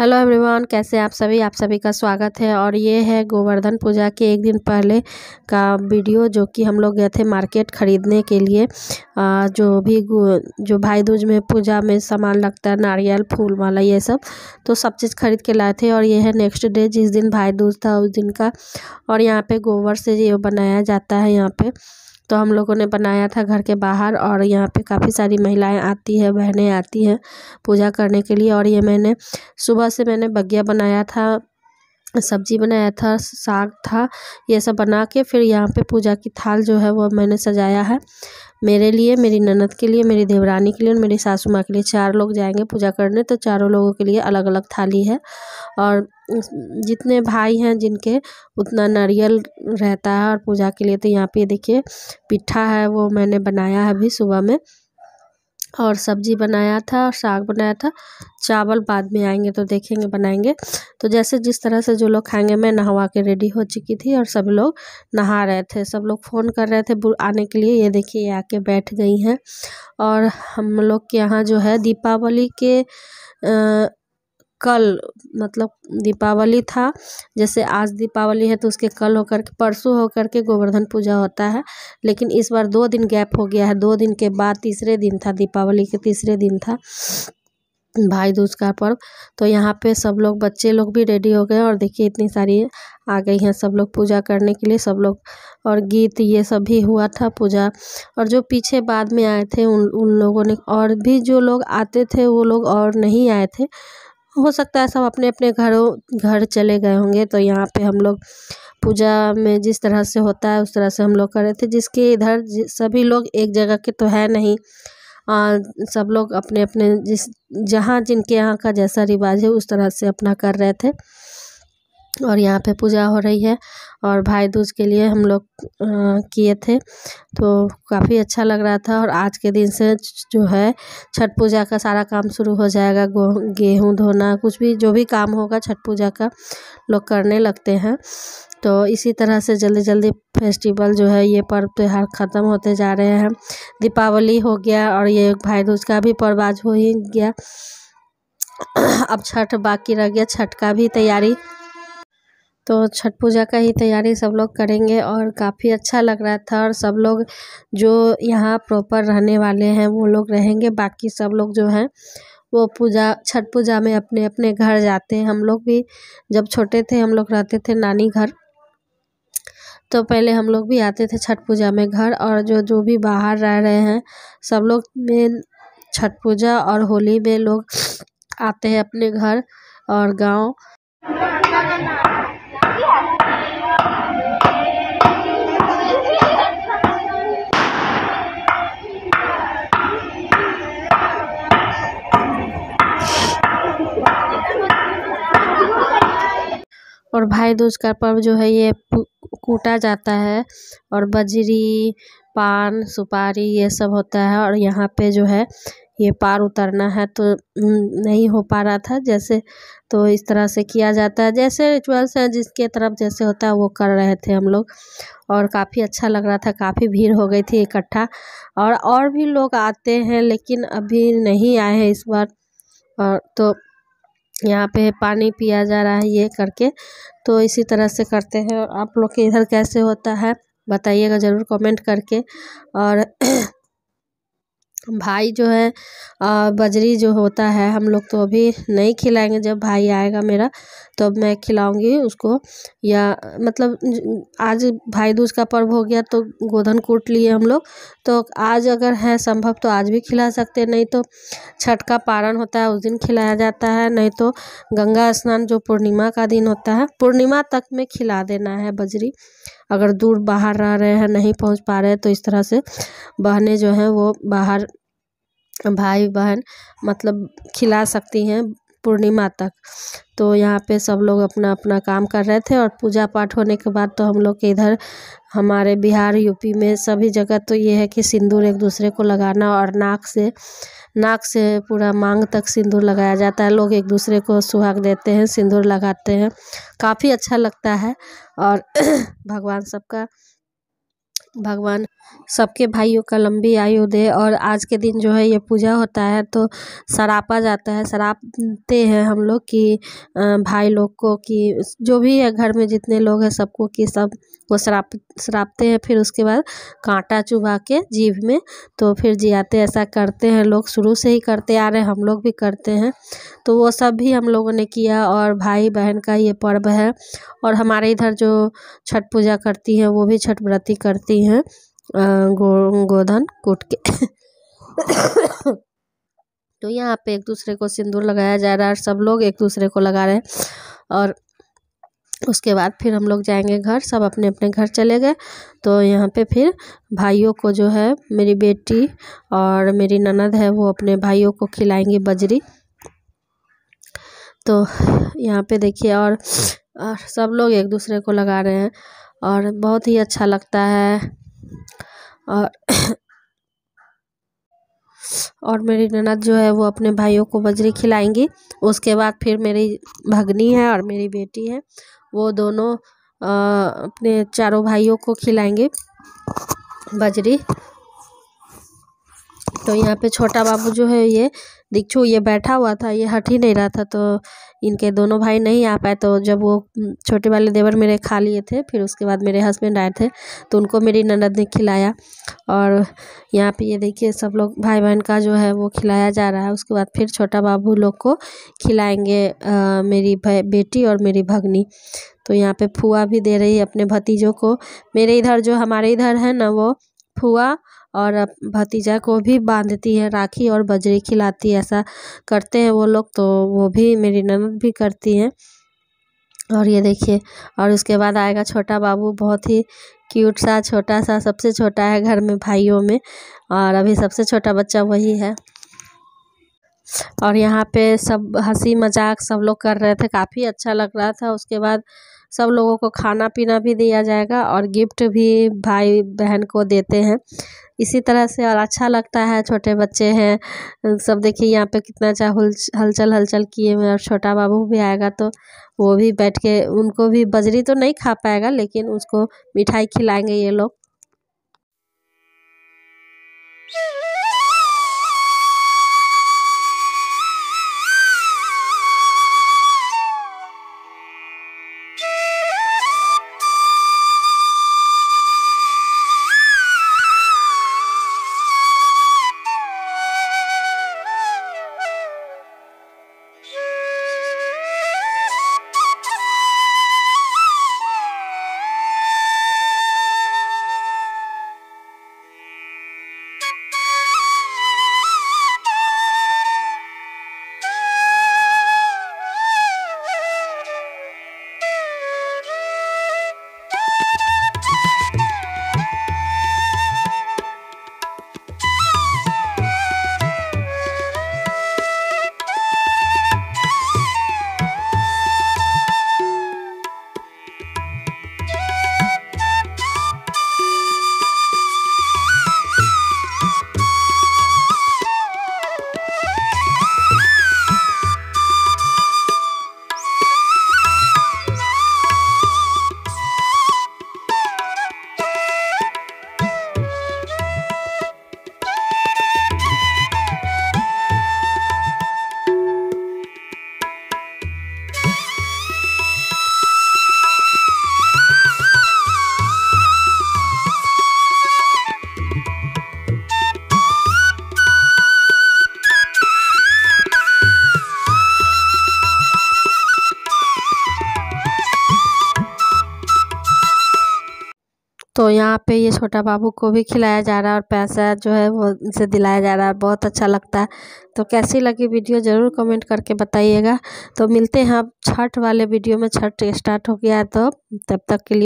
hello everyone कैसे आप सभी आप सभी का स्वागत है और ये है गोवर्धन पूजा के एक दिन पहले का वीडियो जो कि हम लोग गए थे मार्केट ख़रीदने के लिए जो भी जो भाई दूज में पूजा में सामान लगता है नारियल फूल वाला ये सब तो सब चीज़ खरीद के लाए थे और ये है नेक्स्ट डे जिस दिन भाई दूज था उस दिन का और यहाँ पर गोबर से ये बनाया जाता है यहाँ पर तो हम लोगों ने बनाया था घर के बाहर और यहाँ पे काफ़ी सारी महिलाएं आती है बहनें आती हैं पूजा करने के लिए और ये मैंने सुबह से मैंने बगिया बनाया था सब्जी बनाया था साग था ये सब बना के फिर यहाँ पे पूजा की थाल जो है वो मैंने सजाया है मेरे लिए मेरी ननद के लिए मेरी देवरानी के लिए और मेरी सासू माँ के लिए चार लोग जाएंगे पूजा करने तो चारों लोगों के लिए अलग अलग थाली है और जितने भाई हैं जिनके उतना नारियल रहता है और पूजा के लिए तो यहाँ पे देखिए पिट्ठा है वो मैंने बनाया है अभी सुबह में और सब्ज़ी बनाया था और साग बनाया था चावल बाद में आएंगे तो देखेंगे बनाएंगे तो जैसे जिस तरह से जो लोग खाएंगे मैं नहवा के रेडी हो चुकी थी और सब लोग नहा रहे थे सब लोग फ़ोन कर रहे थे आने के लिए ये देखिए ये आके बैठ गई हैं और हम लोग के यहाँ जो है दीपावली के कल मतलब दीपावली था जैसे आज दीपावली है तो उसके कल होकर के परसों होकर के गोवर्धन पूजा होता है लेकिन इस बार दो दिन गैप हो गया है दो दिन के बाद तीसरे दिन था दीपावली के तीसरे दिन था भाई दूज का पर्व तो यहाँ पे सब लोग बच्चे लोग भी रेडी हो गए और देखिए इतनी सारी आ गई हैं सब लोग पूजा करने के लिए सब लोग और गीत ये सब भी हुआ था पूजा और जो पीछे बाद में आए थे उन उन लोगों ने और भी जो लोग आते थे वो लोग और नहीं आए थे हो सकता है सब अपने अपने घरों घर चले गए होंगे तो यहाँ पे हम लोग पूजा में जिस तरह से होता है उस तरह से हम लोग कर रहे थे जिसके इधर सभी लोग एक जगह के तो है नहीं आ, सब लोग अपने अपने जिस जहाँ जिनके यहाँ का जैसा रिवाज है उस तरह से अपना कर रहे थे और यहाँ पे पूजा हो रही है और भाई दूज के लिए हम लोग किए थे तो काफ़ी अच्छा लग रहा था और आज के दिन से जो है छठ पूजा का सारा काम शुरू हो जाएगा गेहूँ धोना कुछ भी जो भी काम होगा छठ पूजा का लोग करने लगते हैं तो इसी तरह से जल्दी जल्दी फेस्टिवल जो है ये पर्व त्यौहार ख़त्म होते जा रहे हैं दीपावली हो गया और ये भाई दूज का भी पर्व आज हो ही गया अब छठ बाकी रह गया छठ का भी तैयारी तो छठ पूजा का ही तैयारी सब लोग करेंगे और काफ़ी अच्छा लग रहा था और सब लोग जो यहाँ प्रॉपर रहने वाले हैं वो लोग रहेंगे बाकी सब लोग जो हैं वो पूजा छठ पूजा में अपने अपने घर जाते हैं हम लोग भी जब छोटे थे हम लोग रहते थे नानी घर तो पहले हम लोग भी आते थे छठ पूजा में घर और जो जो भी बाहर रह रहे हैं सब लोग में छठ पूजा और होली में लोग आते हैं अपने घर और गांव और भाई दूज का पर्व जो है ये कूटा जाता है और बजरी पान सुपारी ये सब होता है और यहाँ पे जो है ये पार उतरना है तो नहीं हो पा रहा था जैसे तो इस तरह से किया जाता है जैसे रिचुअल्स हैं जिसके तरफ जैसे होता है वो कर रहे थे हम लोग और काफ़ी अच्छा लग रहा था काफ़ी भीड़ हो गई थी इकट्ठा और और भी लोग आते हैं लेकिन अभी नहीं आए हैं इस बार और तो यहाँ पे पानी पिया जा रहा है ये करके तो इसी तरह से करते हैं आप लोग के इधर कैसे होता है बताइएगा ज़रूर कमेंट करके और भाई जो है बजरी जो होता है हम लोग तो अभी नहीं खिलाएंगे जब भाई आएगा मेरा तब मैं खिलाऊँगी उसको या मतलब आज भाई दूज का पर्व हो गया तो गोधन कूट लिए हम लोग तो आज अगर है संभव तो आज भी खिला सकते हैं नहीं तो छठ का पारण होता है उस दिन खिलाया जाता है नहीं तो गंगा स्नान जो पूर्णिमा का दिन होता है पूर्णिमा तक में खिला देना है बजरी अगर दूर बाहर रह रहे हैं नहीं पहुंच पा रहे हैं तो इस तरह से बहने जो हैं वो बाहर भाई बहन मतलब खिला सकती हैं पूर्णिमा तक तो यहाँ पे सब लोग अपना अपना काम कर रहे थे और पूजा पाठ होने के बाद तो हम लोग के इधर हमारे बिहार यूपी में सभी जगह तो ये है कि सिंदूर एक दूसरे को लगाना और नाक से नाक से पूरा मांग तक सिंदूर लगाया जाता है लोग एक दूसरे को सुहाग देते हैं सिंदूर लगाते हैं काफ़ी अच्छा लगता है और भगवान सबका भगवान सबके भाइयों का लंबी आयु दे और आज के दिन जो है ये पूजा होता है तो सरापा जाता है सरापते हैं हम लोग कि भाई लोग को कि जो भी है घर में जितने लोग हैं सबको कि सब को सराप सरापते हैं फिर उसके बाद कांटा चुभा के जीभ में तो फिर जियाते ऐसा करते हैं लोग शुरू से ही करते आ रहे हम लोग भी करते हैं तो वो सब भी हम लोगों ने किया और भाई बहन का ये पर्व है और हमारे इधर जो छठ पूजा करती हैं वो भी छठ व्रती करती हैं हैं गो गोधन कूट के तो यहाँ पे एक दूसरे को सिंदूर लगाया जा रहा है और सब लोग एक दूसरे को लगा रहे हैं और उसके बाद फिर हम लोग जाएंगे घर सब अपने अपने घर चले गए तो यहाँ पे फिर भाइयों को जो है मेरी बेटी और मेरी ननद है वो अपने भाइयों को खिलाएंगी बजरी तो यहाँ पे देखिए और, और सब लोग एक दूसरे को लगा रहे हैं और बहुत ही अच्छा लगता है और और मेरी ननद जो है वो अपने भाइयों को बजरी खिलाएंगी उसके बाद फिर मेरी भगनी है और मेरी बेटी है वो दोनों अपने चारों भाइयों को खिलाएंगे बजरी तो यहाँ पे छोटा बाबू जो है ये दिक्षु ये बैठा हुआ था ये हट ही नहीं रहा था तो इनके दोनों भाई नहीं आ पाए तो जब वो छोटे वाले देवर मेरे खा लिए थे फिर उसके बाद मेरे हस्बैंड आए थे तो उनको मेरी ननद ने खिलाया और यहाँ पे ये देखिए सब लोग भाई बहन का जो है वो खिलाया जा रहा है उसके बाद फिर छोटा बाबू लोग को खिलाएंगे आ, मेरी बेटी और मेरी भगनी तो यहाँ पर फुआ भी दे रही है अपने भतीजों को मेरे इधर जो हमारे इधर है ना वो फुआ और भतीजा को भी बांधती है राखी और बजरी खिलाती है ऐसा करते हैं वो लोग तो वो भी मेरी ननद भी करती हैं और ये देखिए और उसके बाद आएगा छोटा बाबू बहुत ही क्यूट सा छोटा सा सबसे छोटा है घर में भाइयों में और अभी सबसे छोटा बच्चा वही है और यहाँ पे सब हंसी मजाक सब लोग कर रहे थे काफ़ी अच्छा लग रहा था उसके बाद सब लोगों को खाना पीना भी दिया जाएगा और गिफ्ट भी भाई बहन को देते हैं इसी तरह से और अच्छा लगता है छोटे बच्चे हैं सब देखिए यहाँ पे कितना अच्छा हलचल हलचल किए हुए और छोटा बाबू भी आएगा तो वो भी बैठ के उनको भी बजरी तो नहीं खा पाएगा लेकिन उसको मिठाई खिलाएंगे ये लोग तो यहाँ पे ये छोटा बाबू को भी खिलाया जा रहा है और पैसा जो है वो इनसे दिलाया जा रहा है बहुत अच्छा लगता है तो कैसी लगी वीडियो ज़रूर कमेंट करके बताइएगा तो मिलते हैं अब छठ वाले वीडियो में छठ स्टार्ट हो गया है तो तब तक के लिए